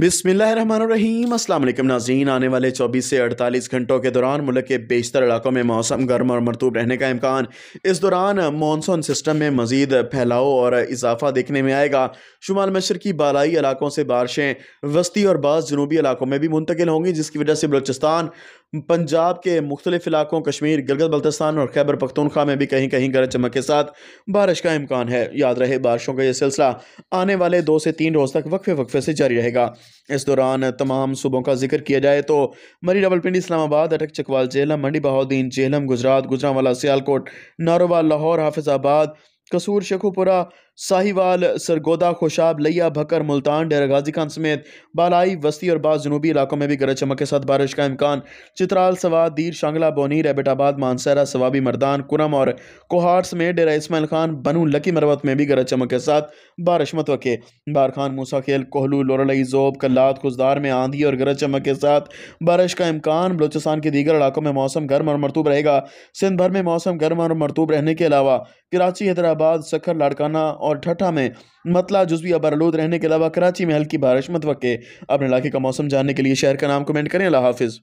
बिसमीम अल्लाम नाजीन आने वाले 24 से 48 घंटों के दौरान मुल्क के बेशतर इलाकों में मौसम गर्म और मरतूब रहने का इम्कान इस दौरान मानसून सिस्टम में मजीद फैलाव और इजाफा देखने में आएगा शुमाल मशर की बालाई इलाकों से बारिशें वस्ती और बाज़ जनूबी इलाकों में भी मुंतकिल होंगी जिसकी वजह से बलोचिस्तान पंजाब के मुख्तलिफ इलाकों कश्मीर गिलगत बल्तिस्तान और खैबर पख्तूनख्वा में भी कहीं कहीं गरज चमक के साथ बारिश का इम्कान है याद रहे बारिशों का यह सिलसिला आने वाले दो से तीन रोज़ तक वक्फे वक्फे से जारी रहेगा इस दौरान तमाम सूबों का जिक्र किया जाए तो मरी रावलपिंडी इस्लामाबाद अटक चकवाल जेलम मंडी बहाउद्दीन जेलम गुजरात गुजरावाला सियालकोट नारोवाल लाहौर हाफिजाबाद कसूर शेखुपुरा साहिवाल सरगोदा खुशाब लिया भकर मुल्तान डेरा गाजी खान समेत बालाई वस्ती और बाद जनूबी इलाकों में भी गरज चमक के साथ बारिश का इम्कान चित्राल सवाद दीर शांगला बोनी रेबटाबाद मानसरा सवाबी मर्दान कुरम और कोहार समेत डेरा इसमाइल खान बनू लकी मरवत में भी गरज चमक के साथ बारिश मतव बार खान मूसाखेल कोहलू लोरलई जोब कल्लात खुशदार में आंधी और गरज चमक के साथ बारिश का इम्कान बलोचिस्तान के दीगर इलाकों में मौसम गर्म और मरतूब रहेगा सिंध भर में मौसम गर्म और मरतूब रहने के अलावा कराची हैदराबाद सखर लाड़काना और ठठा में मतला जुजवी अबारलोद रहने के अलावा कराची में हल्की बारिश मतवक़ अपने इलाके का मौसम जानने के लिए शहर का नाम कमेंट करें अल्लाह हाफिज़